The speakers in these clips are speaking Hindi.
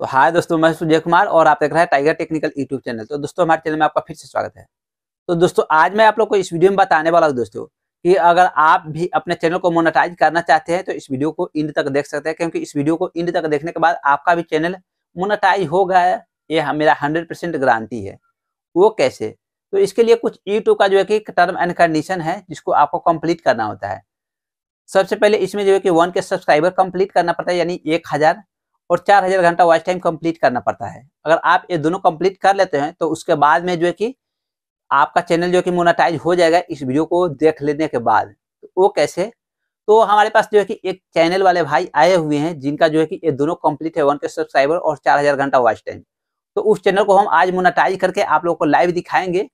तो हाय दोस्तों मैं सुजय कुमार और आप देख रहे हैं टाइगर टेक्निकल यूट्यूब चैनल तो दोस्तों हमारे चैनल में आपका फिर से स्वागत है तो दोस्तों आज मैं आप लोग को इस वीडियो में बताने वाला हूँ दोस्तों कि अगर आप भी अपने चैनल को मोनेटाइज करना चाहते हैं तो इस वीडियो को इंड तक देख सकते हैं क्योंकि इस वीडियो को इंड तक देखने के बाद आपका भी चैनल मोनेटाइज हो गया है ये मेरा हंड्रेड गारंटी है वो कैसे तो इसके लिए कुछ यूट्यूब का जो है कि टर्म एंड कंडीशन है जिसको आपको कंप्लीट करना होता है सबसे पहले इसमें जो है कि वन के सब्सक्राइबर कंप्लीट करना पड़ता है यानी एक हजार और चार हजार घंटा वॉच टाइम कंप्लीट करना पड़ता है अगर आप ये दोनों कंप्लीट कर लेते हैं तो उसके बाद में जो है कि आपका चैनल जो कि मोनाटाइज हो जाएगा इस वीडियो को देख लेने के बाद तो वो कैसे तो हमारे पास जो है कि एक चैनल वाले भाई आए हुए हैं जिनका जो है कि ये दोनों कंप्लीट है वन के सब्सक्राइबर और चार हजार घंटा वॉच टाइम तो उस चैनल को हम आज मोनाटाइज करके आप लोगों को लाइव दिखाएंगे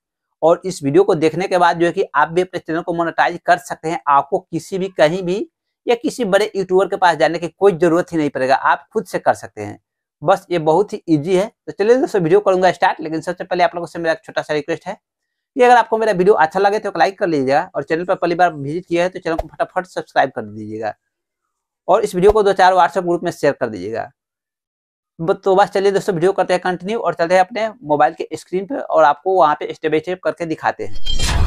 और इस वीडियो को देखने के बाद जो है कि आप भी अपने चैनल को मोनाटाइज कर सकते हैं आपको किसी भी कहीं भी या किसी बड़े यूट्यूबर के पास जाने की कोई जरूरत ही नहीं पड़ेगा आप खुद से कर सकते हैं बस ये बहुत ही ईजी है तो चलिए दोस्तों वीडियो करूंगा स्टार्ट लेकिन सबसे पहले आप लोगों से मेरा छोटा सा रिक्वेस्ट है कि अगर आपको मेरा वीडियो अच्छा लगे तो लाइक कर लीजिएगा और चैनल पर पहली बार विजिट किया है तो चैनल को फटाफट सब्सक्राइब कर दीजिएगा और इस वीडियो को दो चार व्हाट्सएप ग्रुप में शेयर कर दीजिएगा तो बस चलिए दोस्तों वीडियो करते हैं कंटिन्यू और चलते हैं अपने मोबाइल के स्क्रीन पर और आपको वहाँ पे स्टेप बाई स्टेप करके दिखाते हैं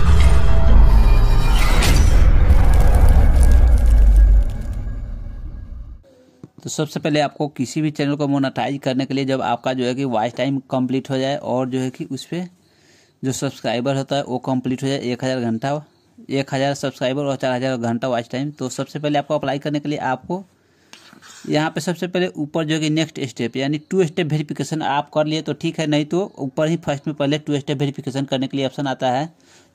तो सबसे पहले आपको किसी भी चैनल को मोनाटाइज करने के लिए जब आपका जो है कि वॉच टाइम कंप्लीट हो जाए और जो है कि उस पर जो सब्सक्राइबर होता है वो कंप्लीट हो जाए एक हज़ार घंटा एक हज़ार सब्सक्राइबर और चार हज़ार घंटा वॉच टाइम तो सबसे पहले आपको अप्लाई करने के लिए आपको यहाँ पे सबसे पहले ऊपर जो है कि नेक्स्ट स्टेप यानी टू स्टेप वेरिफिकेशन आप कर लिए तो ठीक है नहीं तो ऊपर ही फर्स्ट में पहले टू स्टेप वेरीफिकेशन करने के लिए ऑप्शन आता है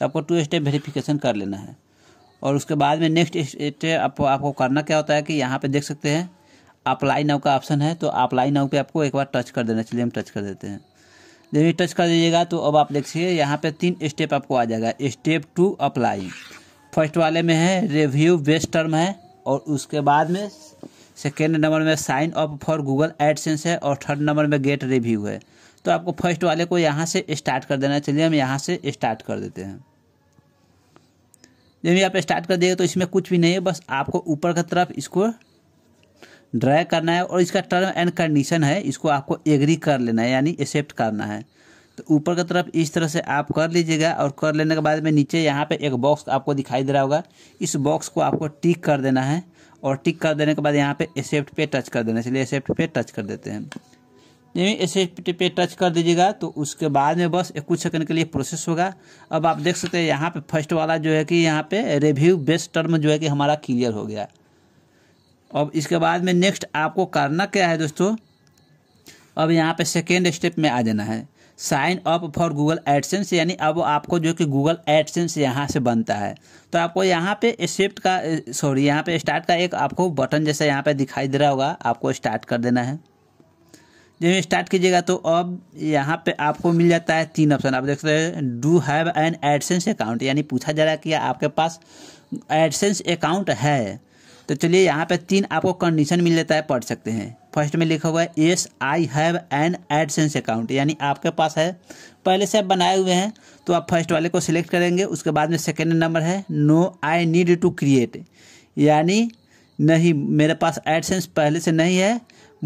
तो आपको टू स्टेप वेरीफिकेशन कर लेना है और उसके बाद में नेक्स्ट स्टेप आपको आपको करना क्या होता है कि यहाँ पे देख सकते हैं अप्लाई नाउ का ऑप्शन है तो अप्लाई नाउ पे आपको एक बार टच कर देना चलिए हम टच कर देते हैं जब ये टच कर दीजिएगा तो अब आप देखिए यहाँ पे तीन स्टेप आपको आ जाएगा स्टेप टू अप्लाई फर्स्ट वाले में है रिव्यू बेस्ट टर्म है और उसके बाद में सेकेंड नंबर में sign up for Google AdSense है और थर्ड नंबर में गेट रिव्यू है तो आपको फर्स्ट वाले को यहाँ से स्टार्ट कर देना चलिए हम यहाँ से स्टार्ट कर देते हैं जब भी आप स्टार्ट कर देंगे तो इसमें कुछ भी नहीं है बस आपको ऊपर की तरफ इसको ड्राई करना है और इसका टर्म एंड कंडीशन है इसको आपको एग्री कर लेना है यानी एक्सेप्ट करना है तो ऊपर की तरफ इस तरह से आप कर लीजिएगा और कर लेने के बाद में नीचे यहाँ पे एक बॉक्स आपको दिखाई दे रहा होगा इस बॉक्स को आपको टिक कर देना है और टिक कर देने के बाद यहाँ पे एक्सेप्ट पे टच कर देना इसलिए एक्सेप्ट पे टच कर देते हैं यानी एक्सेप्ट पे टच कर दीजिएगा तो उसके बाद में बस एक कुछ सेकंड के लिए प्रोसेस होगा अब आप देख सकते हैं यहाँ पे फर्स्ट वाला जो है कि यहाँ पे रिव्यू बेस्ट टर्म जो है कि हमारा क्लियर हो गया अब इसके बाद में नेक्स्ट आपको करना क्या है दोस्तों अब यहाँ पे सेकेंड स्टेप में आ जाना है sign up for Google AdSense यानी अब आपको जो कि गूगल एडसेंस यहाँ से बनता है तो आपको यहाँ पे शिफ्ट का सॉरी यहाँ पे स्टार्ट का एक आपको बटन जैसा यहाँ पे दिखाई दे रहा होगा आपको स्टार्ट कर देना है जब स्टार्ट कीजिएगा तो अब यहाँ पे आपको मिल जाता है तीन ऑप्शन आप देख सकते हैं do have an AdSense account यानी पूछा जा रहा है कि आपके पास एडसेंस अकाउंट है तो चलिए यहाँ पे तीन आपको कंडीशन मिल जाता है पढ़ सकते हैं फर्स्ट में लिखा हुआ है yes I have an AdSense account यानी आपके पास है पहले से आप बनाए हुए हैं तो आप फर्स्ट वाले को सिलेक्ट करेंगे उसके बाद में सेकेंड नंबर है no I need to create यानी नहीं मेरे पास एडसेंस पहले से नहीं है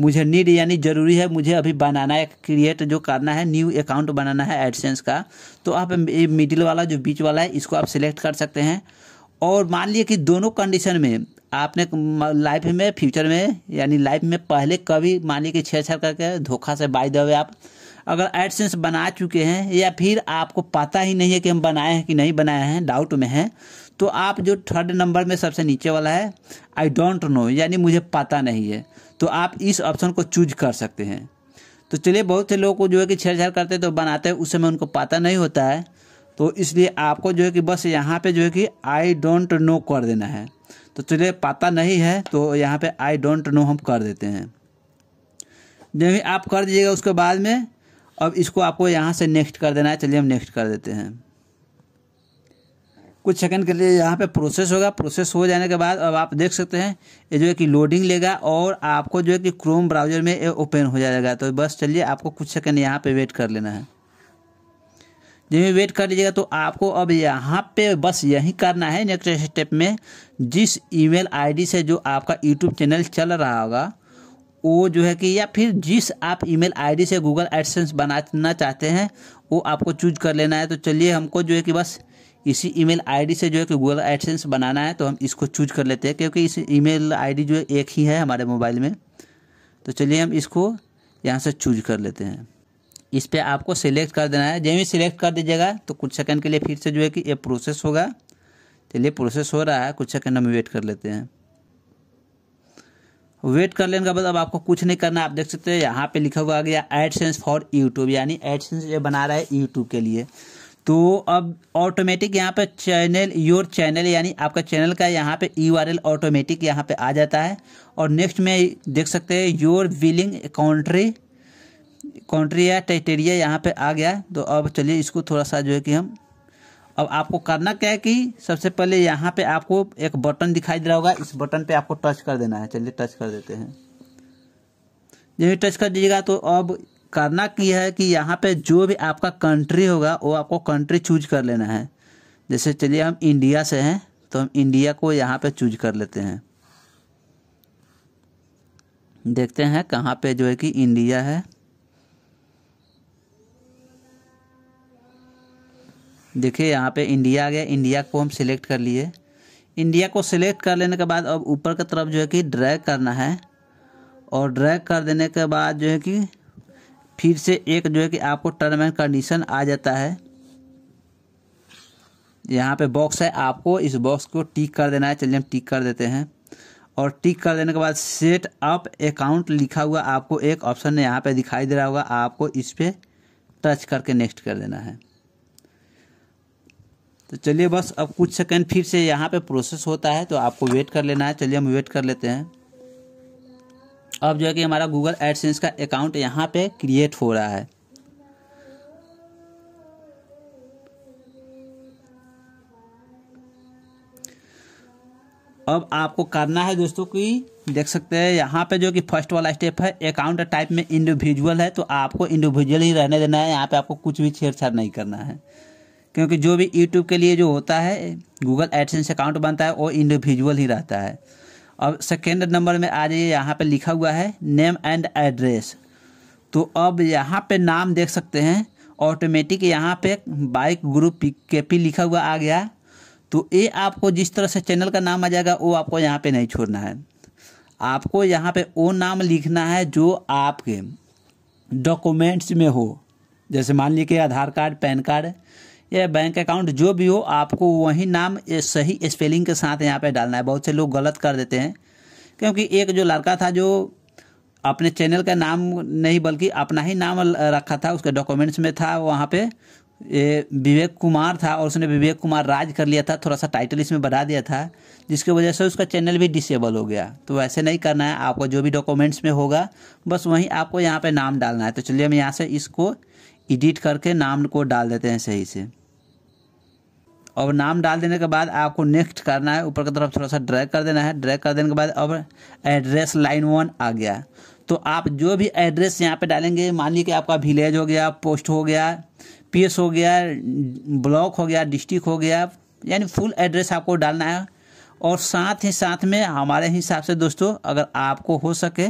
मुझे नीड यानी ज़रूरी है मुझे अभी बनाना है क्रिएट जो करना है न्यू अकाउंट बनाना है एडसेंस का तो आप मिडिल वाला जो बीच वाला है इसको आप सिलेक्ट कर सकते हैं और मान लिए कि दोनों कंडीशन में आपने लाइफ में फ्यूचर में यानी लाइफ में पहले कभी माली कि छेड़छाड़ करके धोखा से बाई दे आप अगर एडसेंस बना चुके हैं या फिर आपको पता ही नहीं है कि हम बनाए हैं कि नहीं बनाए हैं डाउट में हैं तो आप जो थर्ड नंबर में सबसे नीचे वाला है आई डोंट नो यानी मुझे पता नहीं है तो आप इस ऑप्शन को चूज कर सकते हैं तो चलिए बहुत से लोग को जो है कि छेड़छाड़ करते हैं तो बनाते हैं उस समय उनको पता नहीं होता है तो इसलिए आपको जो है कि बस यहाँ पे जो है कि आई डोंट नो कर देना है तो चलिए पता नहीं है तो यहाँ पे आई डोंट नो हम कर देते हैं जब आप कर दीजिएगा उसके बाद में अब इसको आपको यहाँ से नेक्स्ट कर देना है चलिए हम नेक्स्ट कर देते हैं कुछ सेकंड के लिए यहाँ पे प्रोसेस होगा प्रोसेस हो जाने के बाद अब आप देख सकते हैं ये जो है कि लोडिंग लेगा और आपको जो है कि क्रोम ब्राउजर में ओपन हो जाएगा तो बस चलिए आपको कुछ सेकंड यहाँ पे वेट कर लेना है भी वेट कर लीजिएगा तो आपको अब यहाँ पे बस यही करना है नेक्स्ट स्टेप में जिस ईमेल आईडी से जो आपका यूट्यूब चैनल चल रहा होगा वो जो है कि या फिर जिस आप ईमेल आईडी से गूगल एडसेंस बनाना चाहते हैं वो आपको चूज कर लेना है तो चलिए हमको जो है कि बस इसी ईमेल आईडी से जो है कि गूगल एडसेंस बनाना है तो हम इसको चूज कर लेते हैं क्योंकि इस ईमेल आईडी जो है एक ही है हमारे मोबाइल में तो चलिए हम इसको यहाँ से चूज कर लेते हैं इस पर आपको सिलेक्ट कर देना है जब भी सिलेक्ट कर दीजिएगा तो कुछ सेकंड के लिए फिर से जो है कि ये प्रोसेस होगा चलिए प्रोसेस हो रहा है कुछ सेकंड हम वेट कर लेते हैं वेट कर लेने के बाद अब आपको कुछ नहीं करना आप देख सकते हैं यहाँ पे लिखा हुआ आ गया एडसेंस फॉर यूट्यूब यानी एडसेंस ये बना रहा है यूट्यूब के लिए तो अब ऑटोमेटिक यहाँ पे चैनल योर चैनल यानी आपका चैनल का यहाँ पे यू आर एल ऑटोमेटिक यहाँ पे आ जाता है और नेक्स्ट में देख सकते हैं your billing country country territory यहाँ पे आ गया तो अब चलिए इसको थोड़ा सा जो है कि हम अब आपको करना क्या है कि सबसे पहले यहाँ पे आपको एक बटन दिखाई दे रहा होगा इस बटन पे आपको टच कर देना है चलिए टच कर देते हैं जब भी टच कर दीजिएगा तो अब करना क्या है कि यहाँ पे जो भी आपका कंट्री होगा वो आपको कंट्री चूज कर लेना है जैसे चलिए हम इंडिया से हैं तो हम इंडिया को यहाँ पर चूज कर लेते हैं देखते हैं कहाँ पे जो है कि इंडिया है देखिए यहाँ पे इंडिया आ गया इंडिया को हम सिलेक्ट कर लिए इंडिया को सिलेक्ट कर लेने के बाद अब ऊपर की तरफ जो है कि ड्रैग करना है और ड्रैग कर देने के बाद जो है कि फिर से एक जो है कि आपको टर्म एंड कंडीशन आ जाता है यहाँ पे बॉक्स है आपको इस बॉक्स को टिक कर देना है चलिए हम टिक कर देते हैं और टिक कर देने के बाद सेट अप अकाउंट लिखा हुआ आपको एक ऑप्शन यहाँ पे दिखाई दे रहा होगा आपको इस पर टच करके नेक्स्ट कर देना है तो चलिए बस अब कुछ सेकंड फिर से यहाँ पे प्रोसेस होता है तो आपको वेट कर लेना है चलिए हम वेट कर लेते हैं अब जो है कि हमारा गूगल एडसेंस का अकाउंट यहाँ पे क्रिएट हो रहा है अब आपको करना है दोस्तों कि देख सकते हैं यहाँ पे जो कि फर्स्ट वाला स्टेप है अकाउंट टाइप में इंडिविजुअल है तो आपको इंडिविजुअल ही रहने देना है यहाँ पे आपको कुछ भी छेड़छाड़ नहीं करना है क्योंकि जो भी यूट्यूब के लिए जो होता है गूगल एडसेंस अकाउंट बनता है वो इंडिविजुअल ही रहता है अब सेकेंड नंबर में आ जाइए यहाँ पे लिखा हुआ है नेम एंड एड्रेस तो अब यहाँ पे नाम देख सकते हैं ऑटोमेटिक यहाँ पे बाइक ग्रुप के पी लिखा हुआ आ गया तो ये आपको जिस तरह से चैनल का नाम आ जाएगा वो आपको यहाँ पे नहीं छोड़ना है आपको यहाँ पे वो नाम लिखना है जो आपके डॉक्यूमेंट्स में हो जैसे मान लीजिए आधार कार्ड पैन कार्ड या बैंक अकाउंट जो भी हो आपको वही नाम सही स्पेलिंग के साथ यहाँ पे डालना है बहुत से लोग गलत कर देते हैं क्योंकि एक जो लड़का था जो अपने चैनल का नाम नहीं बल्कि अपना ही नाम रखा था उसके डॉक्यूमेंट्स में था वहाँ पे विवेक कुमार था और उसने विवेक कुमार राज कर लिया था थोड़ा सा टाइटल इसमें बढ़ा दिया था जिसकी वजह से उसका चैनल भी डिसेबल हो गया तो ऐसे नहीं करना है आपको जो भी डॉक्यूमेंट्स में होगा बस वहीं आपको यहाँ पे नाम डालना है तो चलिए हम यहाँ से इसको एडिट करके नाम को डाल देते हैं सही से अब नाम डाल देने के बाद आपको नेक्स्ट करना है ऊपर की तरफ थोड़ा सा ड्रैग कर देना है ड्रैग कर देने के बाद अब एड्रेस लाइन वन आ गया तो आप जो भी एड्रेस यहाँ पे डालेंगे मान लीजिए कि आपका विलेज हो गया पोस्ट हो गया पीएस हो गया ब्लॉक हो गया डिस्ट्रिक्ट हो गया यानी फुल एड्रेस आपको डालना है और साथ ही साथ में हमारे हिसाब से दोस्तों अगर आपको हो सके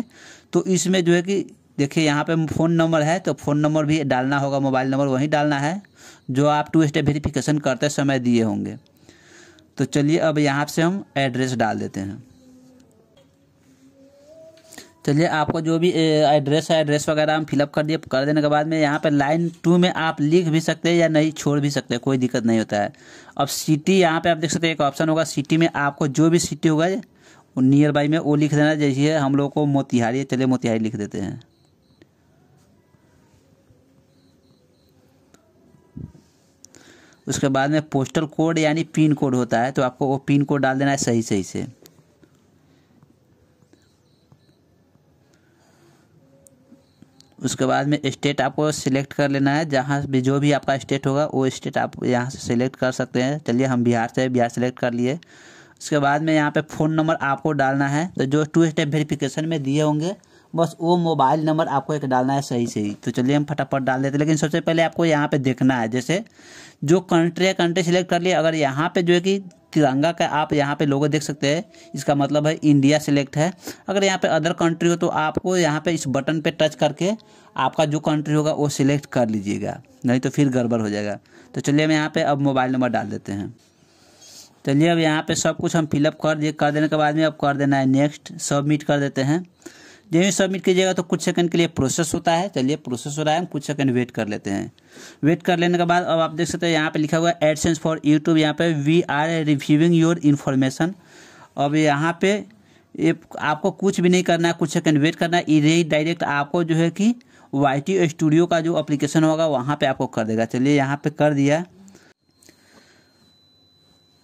तो इसमें जो है कि देखिए यहाँ पे फ़ोन नंबर है तो फ़ोन नंबर भी डालना होगा मोबाइल नंबर वहीं डालना है जो आप टू स्टेप वेरिफिकेशन करते समय दिए होंगे तो चलिए अब यहाँ से हम एड्रेस डाल देते हैं चलिए आपको जो भी एड्रेस है एड्रेस वगैरह हम फिलअप कर दिए कर देने के बाद में यहाँ पर लाइन टू में आप लिख भी सकते हैं या नहीं छोड़ भी सकते हैं कोई दिक्कत नहीं होता है अब सिटी यहाँ पे आप देख सकते हैं एक ऑप्शन होगा सिटी में आपको जो भी सिटी होगा नियर बाई में वो लिख देना जैसे हम लोग को मोतिहारी चलिए मोतिहारी लिख देते हैं उसके बाद में पोस्टल कोड यानी पिन कोड होता है तो आपको वो पिन कोड डाल देना है सही सही से उसके बाद में स्टेट आपको सिलेक्ट कर लेना है जहाँ भी जो भी आपका स्टेट होगा वो स्टेट आप यहाँ से सिलेक्ट कर सकते हैं चलिए हम बिहार से बिहार सेलेक्ट कर लिए उसके बाद में यहाँ पे फ़ोन नंबर आपको डालना है तो जो टू स्टेप वेरिफिकेशन में दिए होंगे बस वो मोबाइल नंबर आपको एक डालना है सही सही तो चलिए हम फटाफट डाल देते हैं लेकिन सबसे पहले आपको यहाँ पे देखना है जैसे जो कंट्री है कंट्री सेलेक्ट कर लिए अगर यहाँ पे जो है कि तिरंगा का आप यहाँ पे लोगो देख सकते हैं इसका मतलब है इंडिया सेलेक्ट है अगर यहाँ पे अदर कंट्री हो तो आपको यहाँ पे इस बटन पे टच करके आपका जो कंट्री होगा वो सिलेक्ट कर लीजिएगा नहीं तो फिर गड़बड़ हो जाएगा तो चलिए हम यहाँ पे अब मोबाइल नंबर डाल देते हैं चलिए अब यहाँ पे सब कुछ हम फिलअप कर दिए कर देने के बाद में अब कर देना है नेक्स्ट सबमिट कर देते हैं जैसे सबमिट कीजिएगा तो कुछ सेकंड के लिए प्रोसेस होता है चलिए प्रोसेस हो रहा है हम कुछ सेकंड वेट कर लेते हैं वेट कर लेने के बाद अब आप देख सकते हैं यहाँ पे लिखा हुआ है एडसेंस फॉर यूट्यूब यहाँ पे we are reviewing your information अब यहाँ पे ये आपको कुछ भी नहीं करना है कुछ सेकंड वेट करना है ये डायरेक्ट आपको जो है कि वाई स्टूडियो का जो अप्लीकेशन होगा वहाँ पर आपको कर देगा चलिए यहाँ पर कर दिया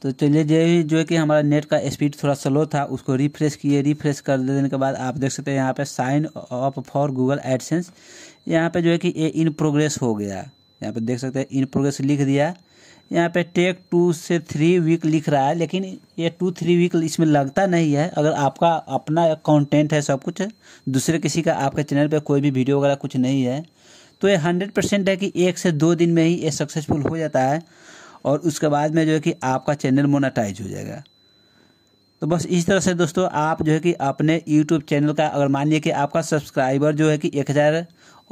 तो चलिए जो भी जो है कि हमारा नेट का स्पीड थोड़ा स्लो था उसको रिफ्रेश किए रिफ्रेश कर देने के बाद आप देख सकते हैं यहाँ पे sign up for Google AdSense यहाँ पे जो है कि ये इन प्रोग्रेस हो गया यहाँ पे देख सकते हैं इन प्रोग्रेस लिख दिया यहाँ पे टेक टू से थ्री वीक लिख रहा है लेकिन ये टू थ्री वीक इसमें लगता नहीं है अगर आपका अपना कॉन्टेंट है सब कुछ दूसरे किसी का आपके चैनल पर कोई भी वीडियो वगैरह कुछ नहीं है तो ये हंड्रेड परसेंट है कि एक से दो दिन में ही ये सक्सेसफुल हो जाता है और उसके बाद में जो है कि आपका चैनल मोनाटाइज हो जाएगा तो बस इस तरह से दोस्तों आप जो है कि अपने यूट्यूब चैनल का अगर मान लीजिए कि आपका सब्सक्राइबर जो है कि एक हज़ार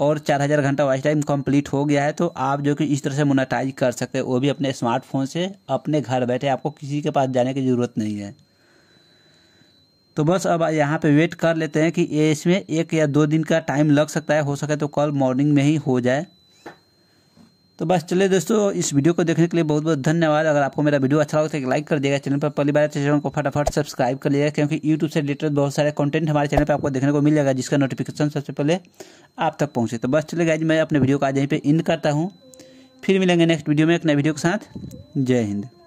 और चार हज़ार घंटा वाइस टाइम कंप्लीट हो गया है तो आप जो कि इस तरह से मोनाटाइज कर सकते हैं वो भी अपने स्मार्टफोन से अपने घर बैठे आपको किसी के पास जाने की ज़रूरत नहीं है तो बस अब यहाँ पे वेट कर लेते हैं कि ये इसमें एक या दो दिन का टाइम लग सकता है हो सके तो कल मॉर्निंग में ही हो जाए तो बस चलिए दोस्तों इस वीडियो को देखने के लिए बहुत बहुत धन्यवाद अगर आपको मेरा वीडियो अच्छा लगता है तो लाइक कर देगा चैनल पर पहली बार तो चैनल को फटाफट सब्सक्राइब कर लीजिएगा क्योंकि यूट्यूब से रिलेटेड बहुत सारे कंटेंट हमारे चैनल पर आपको देखने को मिल जाएगा जिसका नोटिफिकेशन सबसे पहले आप तक पहुँचे तो बस चले गाइज मैं अपने वीडियो को आज यहीं पर इन करता हूँ फिर मिलेंगे नेक्स्ट वीडियो में एक नए वीडियो के साथ जय हिंद